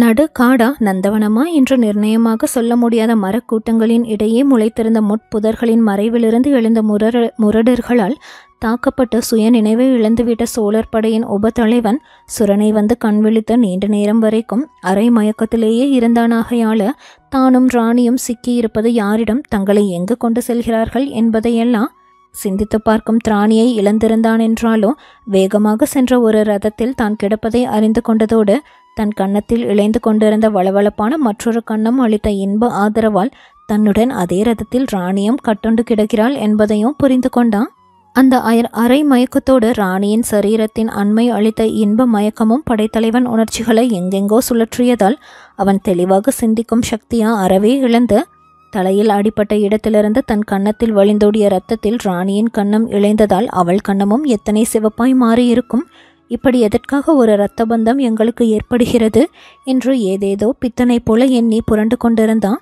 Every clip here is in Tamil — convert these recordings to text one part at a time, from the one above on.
நடு காடா நந்தவனமா என்று நிர்ணயமாக சொல்ல முடியாத மரக்கூட்டங்களின் இடையே முளைத்திருந்த முட்புதர்களின் மறைவிலிருந்து எழுந்த முரட முரடர்களால் தாக்கப்பட்ட சுய நினைவை இழந்துவிட்ட சோழர் படையின் உபத்தலைவன் சுரனை வந்து கண்விழித்த நீண்ட நேரம் வரைக்கும் அரை மயக்கத்திலேயே இருந்தானாகையால தானும் ராணியும் சிக்கியிருப்பது யாரிடம் தங்களை எங்கு கொண்டு செல்கிறார்கள் என்பதையெல்லாம் சிந்தித்து பார்க்கும் திராணியை இழந்திருந்தான் என்றாலும் வேகமாக சென்ற ஒரு ரதத்தில் தான் கிடப்பதை அறிந்து கொண்டதோடு தன் கன்னத்தில் இழைந்து கொண்டிருந்த வளவளப்பான மற்றொரு கண்ணம் அளித்த இன்ப ஆதரவால் தன்னுடன் அதே ரதத்தில் ராணியும் கட்டுண்டு கிடக்கிறாள் என்பதையும் புரிந்து கொண்டான் அந்த அயர் அரை மயக்கத்தோடு ராணியின் சரீரத்தின் அண்மை அளித்த இன்ப மயக்கமும் படைத்தலைவன் உணர்ச்சிகளை எங்கெங்கோ சுழற்றியதால் அவன் தெளிவாக சிந்திக்கும் சக்தியா அறவே இழந்து தலையில் அடிப்பட்ட இடத்திலிருந்து தன் கன்னத்தில் வழிந்தோடிய ரத்தத்தில் ராணியின் கண்ணம் இழைந்ததால் அவள் கண்ணமும் எத்தனை சிவப்பாய் மாறியிருக்கும் இப்படி எதற்காக ஒரு இரத்த பந்தம் எங்களுக்கு ஏற்படுகிறது என்று ஏதேதோ பித்தனை போல எண்ணி புரண்டு கொண்டிருந்தான்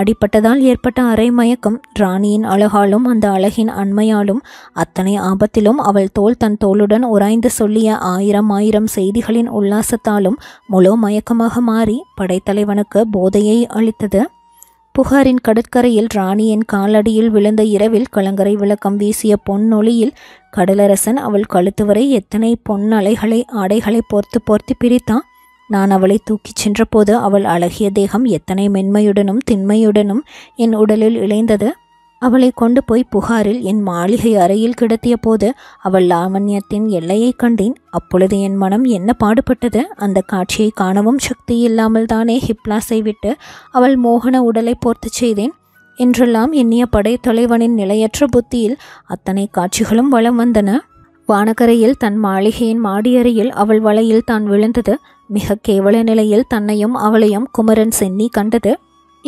அடிப்பட்டதால் ஏற்பட்ட அரை மயக்கம் ராணியின் அழகாலும் அந்த அழகின் அண்மையாலும் அத்தனை ஆபத்திலும் அவள் தோல் தன் தோளுடன் உராய்ந்து சொல்லிய ஆயிரம் ஆயிரம் செய்திகளின் உல்லாசத்தாலும் முழு மயக்கமாக மாறி படைத்தலைவனுக்கு போதையை அளித்தது புகாரின் கடற்கரையில் ராணியின் காலடியில் விழுந்த இரவில் கலங்கரை விளக்கம் வீசிய பொன்னொளியில் கடலரசன் அவள் கழுத்து வரை எத்தனை பொன்னலைகளை ஆடைகளை போர்த்து போர்த்து பிரித்தான் நான் அவளை தூக்கிச் சென்றபோது அவள் அழகிய தேகம் எத்தனை மென்மையுடனும் திண்மையுடனும் என் உடலில் இழைந்தது அவளை கொண்டு போய் புகாரில் என் மாளிகை அறையில் கிடத்திய போது அவள் லாவண்யத்தின் எல்லையை கண்டேன் அப்பொழுது என் மனம் என்ன பாடுபட்டது அந்த காட்சியை காணவும் சக்தி இல்லாமல் தானே ஹிப்லாஸை விட்டு அவள் மோகன உடலை போர்த்து செய்தேன் என்றெல்லாம் எண்ணிய படைத்தலைவனின் நிலையற்ற புத்தியில் அத்தனை காட்சிகளும் வளம் வந்தன வானகரையில் தன் மாளிகையின் மாடியறையில் அவள் வலையில் தான் விழுந்தது மிக கேவல நிலையில் தன்னையும் அவளையும் குமரன் சென்னி கண்டது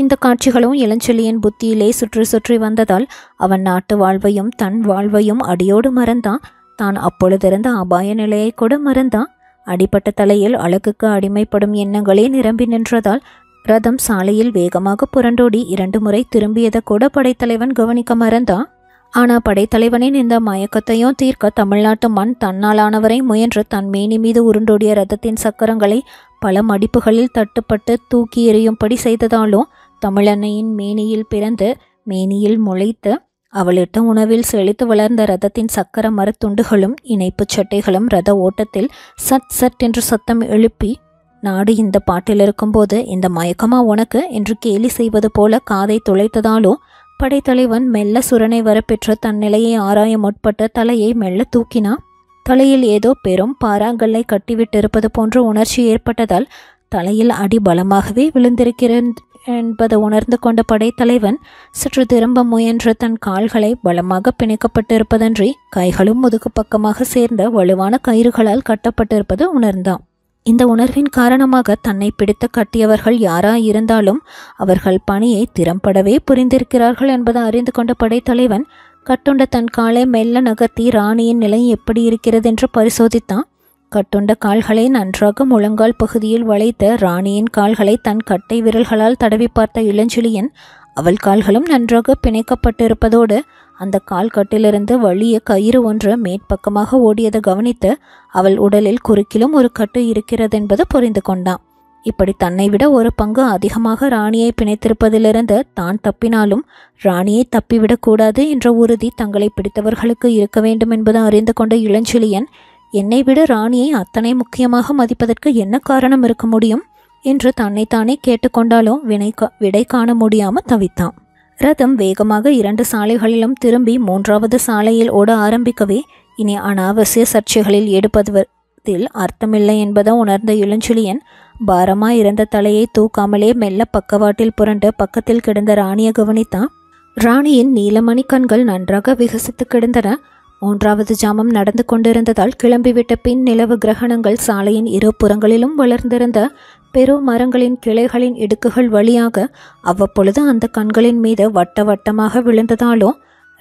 இந்த காட்சிகளும் இளஞ்சொல்லியின் புத்தியிலே சுற்றி சுற்றி வந்ததால் அவன் நாட்டு வாழ்வையும் தன் வாழ்வையும் அடியோடு மறந்தான் தான் அப்பொழுதிருந்த அபாய நிலையை கூட மறந்தான் அடிப்பட்ட தலையில் அழகுக்கு அடிமைப்படும் எண்ணங்களே நிரம்பி நின்றதால் ரதம் சாலையில் வேகமாக புரண்டோடி இரண்டு முறை திரும்பியதை கூட படைத்தலைவன் கவனிக்க மறந்தான் ஆனால் படைத்தலைவனின் இந்த மயக்கத்தையும் தீர்க்க தமிழ்நாட்டு மண் தன்னாலானவரை முயன்று தன் மேனி மீது உருண்டோடிய ரதத்தின் சக்கரங்களை பல மடிப்புகளில் தட்டுப்பட்டு தூக்கி எறியும்படி செய்ததாலும் தமிழன்னையின் மேனியில் பிறந்து மேனியில் முளைத்து அவளிட்ட உணவில் செழித்து வளர்ந்த ரதத்தின் சக்கர மரத்துண்டுகளும் இணைப்புச் சட்டைகளும் ரத ஓட்டத்தில் சட் சட் என்று சத்தம் எழுப்பி நாடு இந்த பாட்டில் இருக்கும்போது இந்த மயக்கமா உனக்கு என்று கேலி செய்வது போல காதை துளைத்ததாலோ படைத்தலைவன் மெல்ல சுரனை வரப்பெற்ற தன் நிலையை ஆராய முற்பட்ட தலையை மெல்ல தூக்கினா தலையில் ஏதோ பெரும் பாறாங்கல்லை கட்டிவிட்டிருப்பது போன்ற உணர்ச்சி ஏற்பட்டதால் தலையில் அடி பலமாகவே விழுந்திருக்கிற என்பதை உணர்ந்து கொண்ட படைத்தலைவன் சற்று திரும்ப முயன்ற தன் கால்களை பலமாக பிணைக்கப்பட்டிருப்பதன்றி கைகளும் முதுகு பக்கமாக சேர்ந்த வலுவான கயிறுகளால் கட்டப்பட்டிருப்பது உணர்ந்தான் இந்த உணர்வின் காரணமாக தன்னை பிடித்து கட்டியவர்கள் யாரா இருந்தாலும் அவர்கள் பணியை திறம்படவே புரிந்திருக்கிறார்கள் என்பதை அறிந்து கொண்ட படைத்தலைவன் கட்டுண்ட தன் காலை மெல்ல நகர்த்தி ராணியின் நிலை எப்படி இருக்கிறது என்று பரிசோதித்தான் கட்டுண்ட கால்களை நன்றாக முழங்கால் பகுதியில் வளைத்த ராணியின் கால்களை தன் கட்டை விரல்களால் தடவி பார்த்த இளஞ்சிலியன் அவள் கால்களும் நன்றாக பிணைக்கப்பட்டிருப்பதோடு அந்த கால் கட்டிலிருந்து வழிய கயிறு ஒன்று மேற்பக்கமாக ஓடியதை கவனித்து அவள் உடலில் குறுக்கிலும் ஒரு கட்டு இருக்கிறதென்பது புரிந்து கொண்டான் இப்படி தன்னை விட ஒரு பங்கு அதிகமாக ராணியை பிணைத்திருப்பதிலிருந்து தான் தப்பினாலும் ராணியை தப்பிவிடக்கூடாது என்ற உறுதி தங்களை பிடித்தவர்களுக்கு இருக்க வேண்டும் என்பதை அறிந்து கொண்ட இளஞ்சிலியன் என்னை விட ராணியை அத்தனை முக்கியமாக மதிப்பதற்கு என்ன காரணம் இருக்க முடியும் என்று தன்னைத்தானே கேட்டுக்கொண்டாலோ வினை விடை காண முடியாமல் தவித்தான் ரதம் வேகமாக இரண்டு சாலைகளிலும் திரும்பி மூன்றாவது சாலையில் ஓட ஆரம்பிக்கவே இனி அனாவசிய சர்ச்சைகளில் ஈடுபடுவதில் அர்த்தமில்லை என்பதை உணர்ந்த இளஞ்சுழியன் பாரமாய் இருந்த தலையை தூக்காமலே மெல்ல பக்கவாட்டில் புரண்டு பக்கத்தில் கிடந்த ராணியை கவனித்தான் ராணியின் நீலமணி கண்கள் நன்றாக விகசித்து கிடந்தன மூன்றாவது ஜாமம் நடந்து கொண்டிருந்ததால் கிளம்பிவிட்ட பின் நிலவு கிரகணங்கள் சாலையின் இரு புறங்களிலும் வளர்ந்திருந்த பெரு மரங்களின் கிளைகளின் இடுக்குகள் வழியாக அவ்வப்பொழுது அந்த கண்களின் மீது வட்ட வட்டமாக விழுந்ததாலோ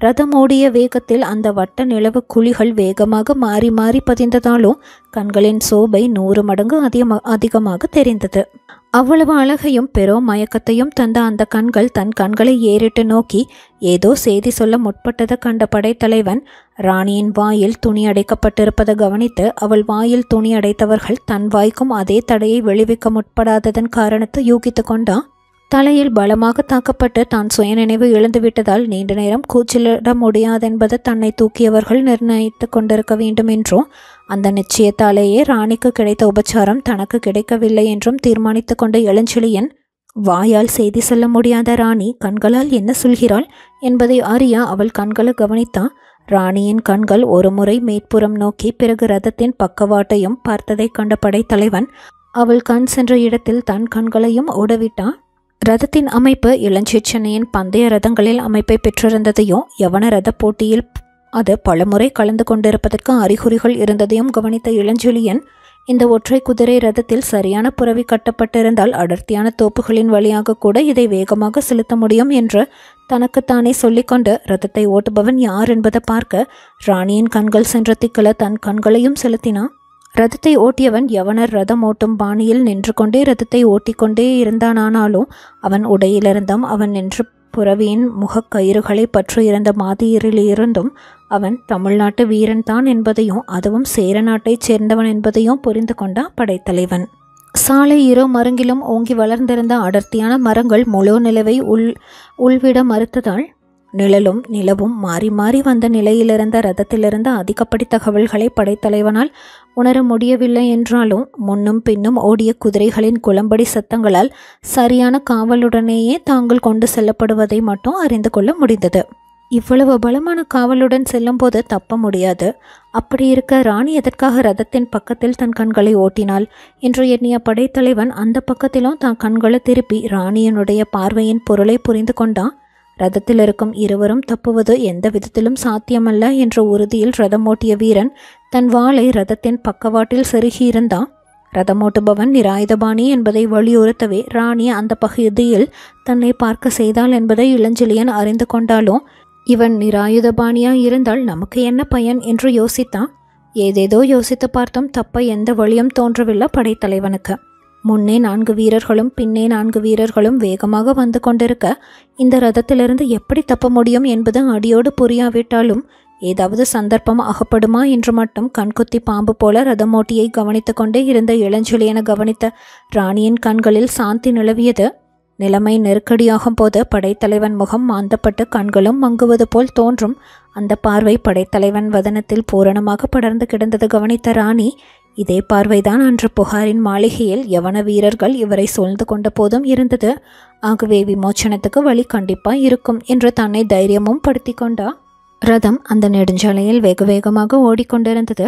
ரதமோடிய வேகத்தில் அந்த வட்ட நிலவு குழிகள் வேகமாக மாறி மாறி பதிந்ததாலும் கண்களின் சோபை நூறு மடங்கு அதிகமாக தெரிந்தது அவ்வளவு அழகையும் பெரும் மயக்கத்தையும் தந்த அந்த கண்கள் தன் கண்களை ஏறிட்டு நோக்கி ஏதோ செய்தி சொல்ல முற்பட்டதை கண்ட படைத்தலைவன் ராணியின் வாயில் துணி அடைக்கப்பட்டிருப்பதை கவனித்து அவள் வாயில் துணி அடைத்தவர்கள் தன் வாய்க்கும் அதே தடையை விளைவிக்க முற்படாததன் காரணத்தை யூகித்து கொண்டான் தலையில் பலமாக தாக்கப்பட்டு தான் சுய நினைவு இழந்துவிட்டதால் நீண்ட நேரம் கூச்சலிட முடியாதென்பது தன்னை தூக்கியவர்கள் நிர்ணயித்து கொண்டிருக்க வேண்டும் என்றும் அந்த நிச்சயத்தாலேயே ராணிக்கு கிடைத்த உபச்சாரம் தனக்கு கிடைக்கவில்லை என்றும் தீர்மானித்து கொண்ட இளஞ்செழியன் வாயால் செய்தி சொல்ல முடியாத ராணி கண்களால் என்ன சொல்கிறாள் என்பதை அறிய அவள் கண்களை கவனித்தான் ராணியின் கண்கள் ஒருமுறை மேற்புறம் நோக்கி பிறகு ரதத்தின் பக்கவாட்டையும் பார்த்ததை கண்ட படைத்தலைவன் அவள் கண் சென்ற இடத்தில் தன் கண்களையும் ஓடவிட்டான் ரதத்தின் அமைப்பு இளஞ்சிச்சனையின் பந்தய ரதங்களில் அமைப்பை பெற்றிருந்ததையும் யவன ரத போட்டியில் அது பலமுறை கலந்து கொண்டிருப்பதற்கு அறிகுறிகள் இருந்ததையும் கவனித்த இளஞ்சொலியன் இந்த ஒற்றை குதிரை ரதத்தில் சரியான புறவி கட்டப்பட்டிருந்தால் அடர்த்தியான தோப்புகளின் வழியாக கூட இதை வேகமாக செலுத்த முடியும் என்று தனக்குத்தானே சொல்லிக்கொண்டு ரதத்தை ஓட்டுபவன் யார் என்பதை பார்க்க ராணியின் கண்கள் சென்ற திக்கல தன் கண்களையும் செலுத்தினான் ரதத்தை ஓட்டியவன் யவனர் ரதம் ஓட்டும் பாணியில் நின்று கொண்டே ரதத்தை ஓட்டிக்கொண்டே இருந்தானானாலும் அவன் உடையிலிருந்தும் அவன் நின்று புறவியின் முகக்கயிறுகளை பற்று இருந்த இருந்தும் அவன் தமிழ்நாட்டு வீரன்தான் என்பதையும் அதுவும் சேர நாட்டைச் சேர்ந்தவன் என்பதையும் புரிந்து கொண்டான் படைத்தலைவன் சாலை இரு மருங்கிலும் ஓங்கி வளர்ந்திருந்த அடர்த்தியான மரங்கள் முழு நிலவை உள் உள்விட மறுத்ததால் நிழலும் நிலவும் மாறி மாறி வந்த நிலையிலிருந்த ரதத்திலிருந்து அதிகப்படி தகவல்களை படைத்தலைவனால் உணர முடியவில்லை என்றாலும் முன்னும் பின்னும் ஓடிய குதிரைகளின் குளம்படி சத்தங்களால் சரியான காவலுடனேயே தாங்கள் கொண்டு செல்லப்படுவதை மட்டும் அறிந்து கொள்ள முடிந்தது இவ்வளவு பலமான காவலுடன் செல்லும்போது தப்ப முடியாது அப்படி இருக்க ராணி எதற்காக ரதத்தின் பக்கத்தில் தன் கண்களை ஓட்டினாள் என்று எண்ணிய படைத்தலைவன் அந்த பக்கத்திலும் தன் கண்களை திருப்பி ராணியனுடைய பார்வையின் பொருளை புரிந்து கொண்டான் ரதத்தில் இருக்கும் இருவரும் தப்புவது எந்த விதத்திலும் சாத்தியமல்ல என்ற உறுதியில் ரதமோட்டிய வீரன் தன் வாளை ரதத்தின் பக்கவாட்டில் செருகியிருந்தான் ரதமோட்டுபவன் நிராயுதபாணி என்பதை வலியுறுத்தவே ராணி அந்த பகுதியில் தன்னை பார்க்க செய்தாள் என்பதை இளஞ்சிலியன் அறிந்து கொண்டாலும் இவன் நிராயுதபாணியா இருந்தால் நமக்கு என்ன பயன் என்று யோசித்தான் ஏதேதோ யோசித்து பார்த்தும் தப்ப எந்த வழியும் தோன்றவில்லை படைத்தலைவனுக்கு முன்னே நான்கு வீரர்களும் பின்னே நான்கு வீரர்களும் வேகமாக வந்து கொண்டிருக்க இந்த ரதத்திலிருந்து எப்படி தப்ப முடியும் என்பது அடியோடு புரியாவிட்டாலும் ஏதாவது சந்தர்ப்பம் அகப்படுமா என்று மட்டும் கண்குத்தி பாம்பு போல ரதமோட்டியை கவனித்து கொண்டே இருந்த இளஞ்சொலியன கவனித்த ராணியின் கண்களில் சாந்தி நிலவியது நிலைமை நெருக்கடியாகும் போது படைத்தலைவன் முகம் மாந்தப்பட்டு கண்களும் மங்குவது போல் தோன்றும் அந்த பார்வை படைத்தலைவன் வதனத்தில் பூரணமாக படர்ந்து கிடந்தது கவனித்த ராணி இதே பார்வைதான் அன்று புகாரின் மாளிகையில் யவன வீரர்கள் இவரை சூழ்ந்து கொண்ட போதும் இருந்தது ஆகவே விமோச்சனத்துக்கு வழி கண்டிப்பாக இருக்கும் என்று தன்னை தைரியமும் படுத்தி கொண்டா ரதம் அந்த நெடுஞ்சாலையில் வெகு வேகமாக ஓடிக்கொண்டிருந்தது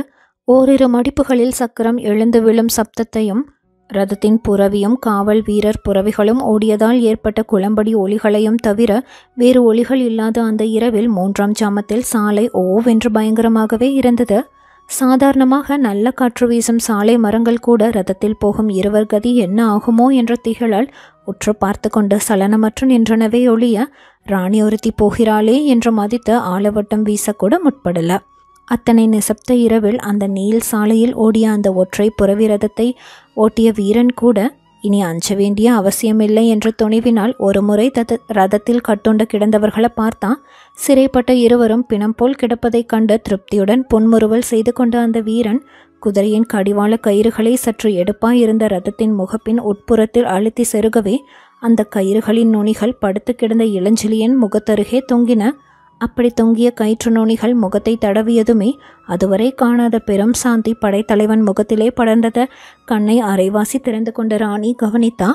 ஓரிரு மடிப்புகளில் சக்கரம் எழுந்து விழும் சப்தத்தையும் ரதத்தின் புறவியும் காவல் வீரர் புறவிகளும் ஓடியதால் ஏற்பட்ட குளம்படி ஒளிகளையும் தவிர வேறு ஒளிகள் இல்லாத அந்த இரவில் மூன்றாம் ஜாமத்தில் சாலை ஓவென்று பயங்கரமாகவே இருந்தது சாதாரணமாக நல்ல காற்று வீசும் சாலை மரங்கள் கூட ரதத்தில் போகும் இருவர் கதி என்ன ஆகுமோ என்ற திகழால் உற்று பார்த்து கொண்டு சலனமற்று நின்றனவே ஒழிய ராணி ஒருத்தி போகிறாளே என்று மதித்து ஆலவட்டம் வீசக்கூட முற்படல அத்தனை நிசப்த இரவில் அந்த நீல் சாலையில் ஓடிய அந்த ஒற்றை புறவி ரதத்தை ஓட்டிய வீரன் கூட இனி அஞ்ச வேண்டிய அவசியமில்லை என்ற துணிவினால் ஒரு முறை தத ரதத்தில் கட்டுண்டு கிடந்தவர்களை பார்த்தா சிறைப்பட்ட இருவரும் பிணம் போல் கிடப்பதைக் கண்ட திருப்தியுடன் பொன்முறுவல் செய்து கொண்ட அந்த வீரன் குதிரையின் கடிவாள கயிறுகளை சற்று எடுப்பாயிருந்த ரதத்தின் முகப்பின் உட்புறத்தில் அழுத்தி செருகவே அந்த கயிறுகளின் நுனிகள் படுத்து கிடந்த இளஞ்சிலியன் முகத்தருகே தொங்கின அப்படி தொங்கிய கயிற்று நுனிகள் முகத்தை தடவியதுமே அதுவரை காணாத பெரும் சாந்தி படைத்தலைவன் முகத்திலே படர்ந்தத கண்ணை அரைவாசி திறந்து கொண்ட ராணி கவனித்தா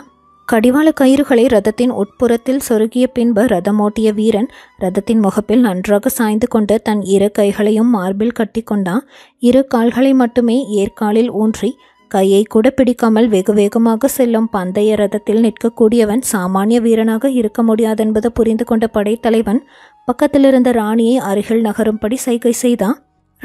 கடிவாள கயிறுகளை ரதத்தின் உட்புறத்தில் சொருகிய பின்பு ரதமோட்டிய வீரன் ரதத்தின் முகப்பில் நன்றாக சாய்ந்து கொண்டு தன் இரு கைகளையும் மார்பில் கட்டி கொண்டான் இரு கால்களை மட்டுமே ஏற்காலில் ஊன்றி கையை கூட பிடிக்காமல் வெகு வேகமாக செல்லும் பந்தய ரதத்தில் நிற்கக்கூடியவன் சாமானிய வீரனாக இருக்க முடியாதென்பது புரிந்து கொண்ட படைத்தலைவன் பக்கத்திலிருந்த ராணியை அருகில் நகரும்படி சைகை செய்தான்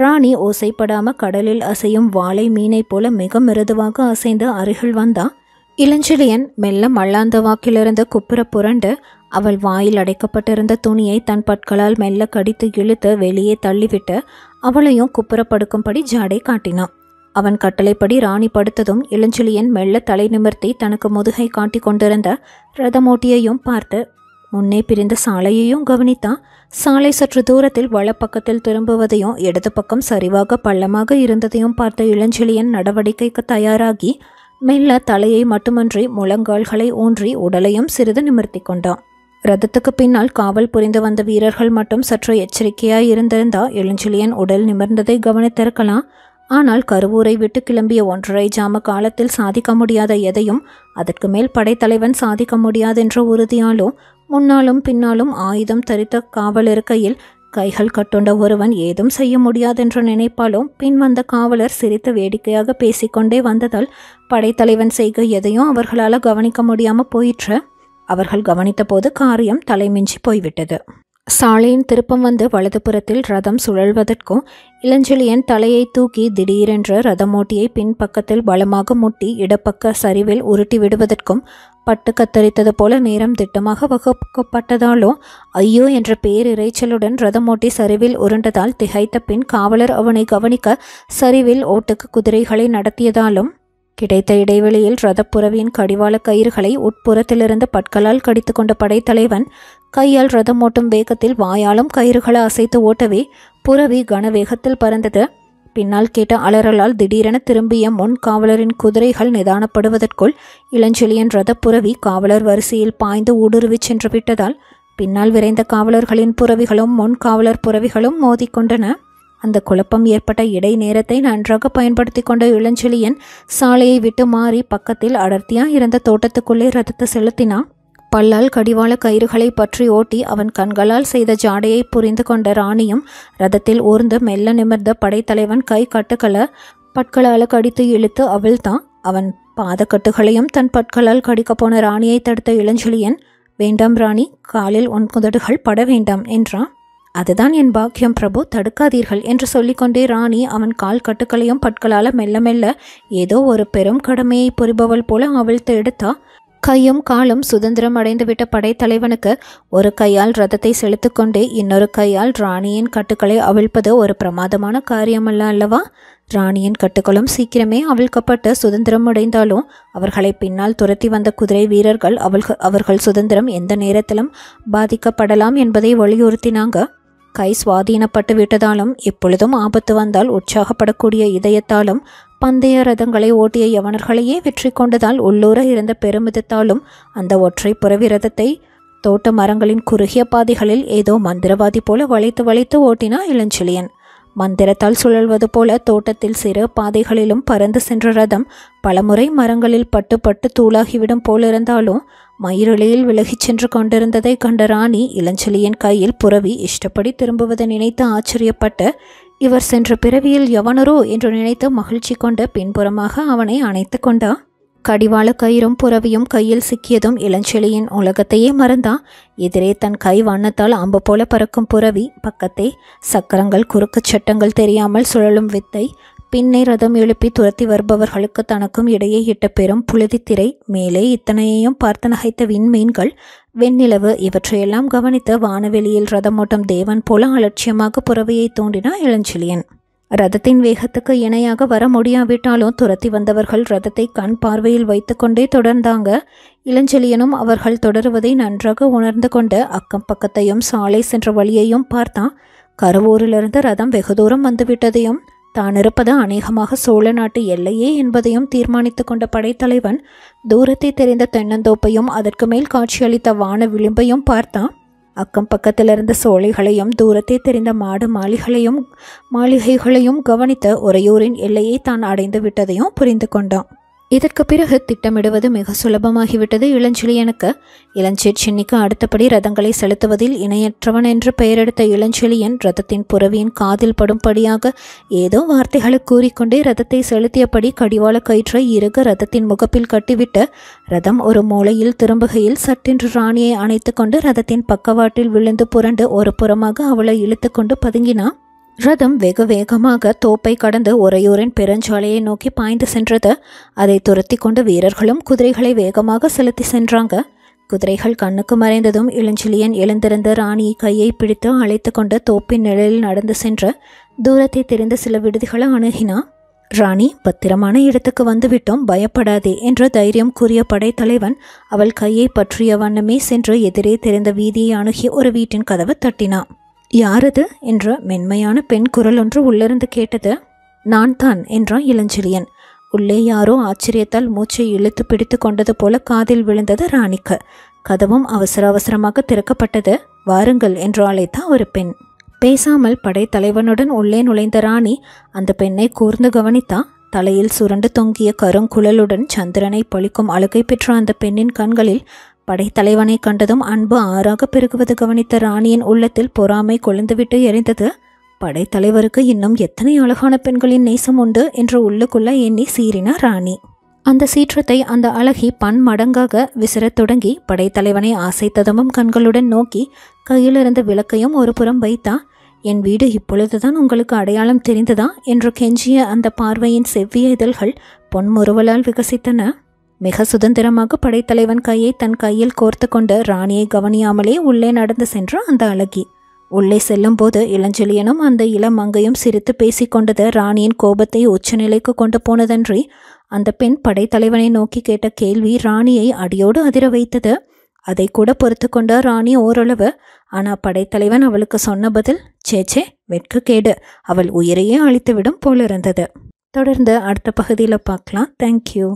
ராணி ஓசைப்படாமல் கடலில் அசையும் வாளை மீனைப் போல மிக மிருதுவாக அசைந்து அருகில் வந்தான் இளஞ்செழியன் மெல்ல மல்லாந்த வாக்கிலிருந்து குப்புற புரண்டு அவள் வாயில் அடைக்கப்பட்டிருந்த துணியை தன் பற்களால் மெல்ல கடித்து இழுத்து வெளியே தள்ளிவிட்டு அவளையும் குப்புற படுக்கும்படி ஜாடை காட்டினான் அவன் கட்டளைப்படி ராணி படுத்ததும் இளஞ்செழியன் மெல்ல தலை நிமிர்த்தி தனக்கு முதுகை காட்டி கொண்டிருந்த ரதமோட்டியையும் பார்த்து முன்னே பிரிந்த சாலையையும் கவனித்தான் சாலை சற்று தூரத்தில் பக்கத்தில் திரும்புவதையும் இடது பக்கம் சரிவாக பள்ளமாக இருந்ததையும் பார்த்த இளஞ்செழியன் நடவடிக்கைக்கு தயாராகி மெல்ல தலையை மட்டுமன்றி முழங்கால்களை ஊன்றி உடலையும் சிறிது நிமிர்த்தி கொண்டான் ரதத்துக்கு பின்னால் காவல் புரிந்து வந்த வீரர்கள் மட்டும் சற்று எச்சரிக்கையாய் இருந்திருந்தா எழுஞ்சிலியன் உடல் நிமிர்ந்ததை கவனித்திருக்கலாம் ஆனால் கருவூரை விட்டு கிளம்பிய ஒன்றரை ஜாம காலத்தில் சாதிக்க முடியாத எதையும் அதற்கு மேல் படைத்தலைவன் சாதிக்க முடியாதென்ற உறுதியாலும் முன்னாலும் பின்னாலும் ஆயுதம் தரித்த காவல் இருக்கையில் கைகள் கட்டுண்ட ஒருவன் ஏதும் செய்ய முடியாதென்று நினைப்பாலும் பின் வந்த காவலர் சிரித்து வேடிக்கையாக பேசிக்கொண்டே வந்ததால் படைத்தலைவன் செய்க எதையும் அவர்களால் கவனிக்க முடியாமல் போயிற்று அவர்கள் கவனித்தபோது காரியம் தலைமிஞ்சி போய்விட்டது சாலையின் திருப்பம் வந்து வலதுபுறத்தில் ரதம் சுழல்வதற்கும் இளஞ்செழியன் தலையை தூக்கி திடீரென்று ரதமோட்டியை பின்பக்கத்தில் பலமாக முட்டி இடப்பக்க சரிவில் உருட்டி விடுவதற்கும் பட்டு கத்தரித்தது போல நேரம் திட்டமாக வகுக்கப்பட்டதாலோ ஐயோ என்ற பேரிரைச்சலுடன் ரதமோட்டி சரிவில் உருண்டதால் திகைத்த பின் காவலர் அவனை கவனிக்க சரிவில் ஓட்டுக்கு குதிரைகளை நடத்தியதாலும் கிடைத்த இடைவெளியில் ரதப்புறவியின் கடிவாள கயிறுகளை உட்புறத்திலிருந்து பட்களால் கடித்துக்கொண்ட படைத்தலைவன் கையால் ரதம் ஓட்டும் வேகத்தில் வாயாலும் கயிறுகளை அசைத்து ஓட்டவே புறவி கனவேகத்தில் பறந்தது பின்னால் கேட்ட அலறலால் திடீரென திரும்பிய முன் காவலரின் குதிரைகள் நிதானப்படுவதற்குள் இளஞ்செழியன் ரதப்புறவி காவலர் வரிசையில் பாய்ந்து ஊடுருவி சென்று விட்டதால் பின்னால் விரைந்த காவலர்களின் புறவிகளும் முன் காவலர் புறவிகளும் மோதிக்கொண்டன அந்த குழப்பம் ஏற்பட்ட இடை நேரத்தை நன்றாக பயன்படுத்தி கொண்ட இளஞ்செழியன் சாலையை விட்டு மாறி பக்கத்தில் அடர்த்தியாக இருந்த தோட்டத்துக்குள்ளே ரதத்தை செலுத்தினான் பல்லால் கடிவாள கயிறுகளை பற்றி ஓட்டி அவன் கண்களால் செய்த ஜாடையை புரிந்து கொண்ட ராணியும் ரதத்தில் ஊர்ந்து மெல்ல நிமிர்ந்த படைத்தலைவன் கை கட்டுக்களை பட்களால் கடித்து இழுத்து அவிழ்த்தான் அவன் பாதக்கட்டுகளையும் தன் பட்களால் கடிக்கப் போன ராணியை தடுத்த இளஞ்செழியன் வேண்டாம் ராணி காலில் உன் குதடுகள் பட வேண்டாம் என்றான் அதுதான் என் பாக்கியம் பிரபு தடுக்காதீர்கள் என்று சொல்லிக்கொண்டே ராணி அவன் கால் கட்டுக்களையும் பட்களால் மெல்ல மெல்ல ஏதோ ஒரு பெரும் கடமையை புரிபவள் போல அவிழ்த்து எடுத்தா கையும் காலும் சுதந்திரம் அடைந்துவிட்ட படைத்தலைவனுக்கு ஒரு கையால் ரதத்தை செலுத்து கொண்டு இன்னொரு கையால் ராணியின் கட்டுக்களை அவிழ்ப்பது ஒரு பிரமாதமான காரியமல்ல அல்லவா ராணியின் கட்டுக்களும் சீக்கிரமே அவிழ்க்கப்பட்டு சுதந்திரம் அடைந்தாலும் அவர்களை பின்னால் துரத்தி வந்த குதிரை வீரர்கள் அவள்கள் அவர்கள் சுதந்திரம் எந்த நேரத்திலும் பாதிக்கப்படலாம் என்பதை வலியுறுத்தினாங்க கை சுவாதீனப்பட்டு விட்டதாலும் எப்பொழுதும் ஆபத்து வந்தால் உற்சாகப்படக்கூடிய இதயத்தாலும் பந்தய ரதங்களை ஓட்டிய யவனர்களையே வெற்றி கொண்டதால் உள்ளூர இருந்த பெருமிதத்தாலும் அந்த ஒற்றை புறவி ரதத்தை தோட்ட மரங்களின் குறுகிய பாதைகளில் ஏதோ மந்திரவாதி போல வளைத்து வளைத்து ஓட்டினா இளஞ்செழியன் மந்திரத்தால் சுழல்வது போல தோட்டத்தில் சிறு பாதைகளிலும் பறந்து சென்ற ரதம் பலமுறை மரங்களில் பட்டு பட்டு தூளாகிவிடும் போலிருந்தாலும் மயிரிழையில் விலகிச் சென்று கொண்டிருந்ததை கண்ட ராணி இளஞ்செழியன் கையில் புறவி இஷ்டப்படி திரும்புவதை நினைத்து ஆச்சரியப்பட்டு இவர் சென்ற பிறவியில் எவனரோ என்று நினைத்து மகிழ்ச்சி கொண்ட பின்புறமாக அவனை அணைத்து கொண்டா கடிவாள கயிறும் புறவியும் கையில் சிக்கியதும் இளஞ்செழியின் உலகத்தையே மறந்தா எதிரே தன் கை வண்ணத்தால் அம்பு போல பறக்கும் புறவி பக்கத்தே சக்கரங்கள் குறுக்கு சட்டங்கள் தெரியாமல் சுழலும் வித்தை பின்னை ரதம் எழுப்பி துரத்தி வருபவர்களுக்கு தனக்கும் இடையே இட்ட பெரும் திரை மேலே இத்தனையையும் பார்த்து நகைத்த விண்மீன்கள் வெண்ணிலவு இவற்றையெல்லாம் கவனித்து வானவெளியில் ரதமோட்டம் தேவன் போல அலட்சியமாக புறவையை தோண்டினான் இளஞ்செழியன் ரதத்தின் வேகத்துக்கு இணையாக வர முடியாவிட்டாலும் துரத்தி வந்தவர்கள் ரதத்தை கண் பார்வையில் வைத்துக்கொண்டே தொடர்ந்தாங்க இளஞ்செழியனும் அவர்கள் தொடருவதை நன்றாக உணர்ந்து கொண்டு அக்கம் பக்கத்தையும் சாலை சென்ற வழியையும் பார்த்தான் கருவூரிலிருந்து ரதம் வெகு தூரம் வந்துவிட்டதையும் தான் இருப்பது அநேகமாக சோழ நாட்டு எல்லையே என்பதையும் தீர்மானித்து கொண்ட படைத்தலைவன் தூரத்தை தெரிந்த தென்னந்தோப்பையும் அதற்கு மேல் காட்சியளித்த வான விளிம்பையும் பார்த்தான் அக்கம் பக்கத்திலிருந்த சோலைகளையும் தூரத்தை தெரிந்த மாடு மாளிகளையும் மாளிகைகளையும் கவனித்த உறையூரின் எல்லையை தான் அடைந்து விட்டதையும் புரிந்து கொண்டான் இதற்கு பிறகு திட்டமிடுவது மிக சுலபமாகிவிட்டது இளஞ்செழியனுக்கு இளஞ்சேர் சென்னிக்கு அடுத்தபடி ரதங்களை செலுத்துவதில் இணையற்றவன் என்று பெயரெடுத்த இளஞ்செழியன் ரதத்தின் புறவியின் காதில் படும்படியாக ஏதோ வார்த்தைகளை கூறிக்கொண்டே ரதத்தை செலுத்தியபடி கடிவாள கயிற்றை இறுக ரதத்தின் முகப்பில் கட்டிவிட்டு ரதம் ஒரு மூலையில் திரும்புகையில் சட்டென்று ராணியை அணைத்து கொண்டு ரதத்தின் பக்கவாட்டில் விழுந்து புரண்டு ஒரு புறமாக அவளை இழுத்து கொண்டு பதுங்கினான் ரதம் வெகு வேகமாக தோப்பை கடந்து உறையூரின் பெருஞ்சாலையை நோக்கி பாய்ந்து சென்றது அதை துரத்தி கொண்டு வீரர்களும் குதிரைகளை வேகமாக செலுத்தி சென்றாங்க குதிரைகள் கண்ணுக்கு மறைந்ததும் இளஞ்சிலியன் எழுந்திருந்த ராணி கையை பிடித்து அழைத்து கொண்டு தோப்பின் நிழலில் நடந்து சென்று தூரத்தை தெரிந்த சில விடுதிகளை அணுகினா ராணி பத்திரமான இடத்துக்கு வந்துவிட்டோம் பயப்படாதே என்று தைரியம் கூறிய படைத்தலைவன் அவள் கையை பற்றிய வண்ணமே சென்று எதிரே தெரிந்த வீதியை அணுகி ஒரு வீட்டின் கதவை தட்டினான் யாரது என்ற மென்மையான பெண் குரல் ஒன்று உள்ளிருந்து கேட்டது நான் தான் என்றான் இளஞ்செழியன் உள்ளே யாரோ ஆச்சரியத்தால் மூச்சை இழுத்து பிடித்து கொண்டது போல காதில் விழுந்தது ராணிக்கு கதவும் அவசர அவசரமாக திறக்கப்பட்டது வாருங்கள் என்று அழைத்தா ஒரு பெண் பேசாமல் படைத்தலைவனுடன் உள்ளே நுழைந்த ராணி அந்த பெண்ணை கூர்ந்து கவனித்தா தலையில் சுரண்டு தொங்கிய கருங்குழலுடன் சந்திரனை பழிக்கும் அழுகை பெற்ற அந்த பெண்ணின் கண்களில் படைத்தலைவனை கண்டதும் அன்பு ஆறாக பெருகுவது கவனித்த ராணியின் உள்ளத்தில் பொறாமை கொழுந்துவிட்டு எரிந்தது படைத்தலைவருக்கு இன்னும் எத்தனை அழகான பெண்களின் நேசம் உண்டு என்று உள்ளுக்குள்ள எண்ணி சீறினார் ராணி அந்த சீற்றத்தை அந்த அழகி மடங்காக விசிறத் தொடங்கி படைத்தலைவனை ஆசைத்ததமும் கண்களுடன் நோக்கி கையிலிருந்த விளக்கையும் ஒரு புறம் வைத்தா என் வீடு இப்பொழுதுதான் உங்களுக்கு அடையாளம் தெரிந்ததா என்று கெஞ்சிய அந்த பார்வையின் செவ்விய இதழ்கள் பொன்முறுவலால் விகசித்தன மிக சுதந்திரமாக படைத்தலைவன் கையை தன் கையில் கோர்த்து கொண்டு ராணியை கவனியாமலே உள்ளே நடந்து சென்ற அந்த அழகி உள்ளே செல்லும்போது இளஞ்செழியனும் அந்த இளம் மங்கையும் சிரித்து பேசிக்கொண்டது ராணியின் கோபத்தை உச்சநிலைக்கு கொண்டு போனதன்றி அந்த பெண் படைத்தலைவனை நோக்கி கேட்ட கேள்வி ராணியை அடியோடு அதிர வைத்தது அதை கூட பொறுத்து கொண்ட ராணி ஓரளவு ஆனால் படைத்தலைவன் அவளுக்கு சொன்ன பதில் சேச்சே கேடு அவள் உயிரையே அழித்துவிடும் போலிருந்தது தொடர்ந்து அடுத்த பகுதியில் பார்க்கலாம் தேங்க்யூ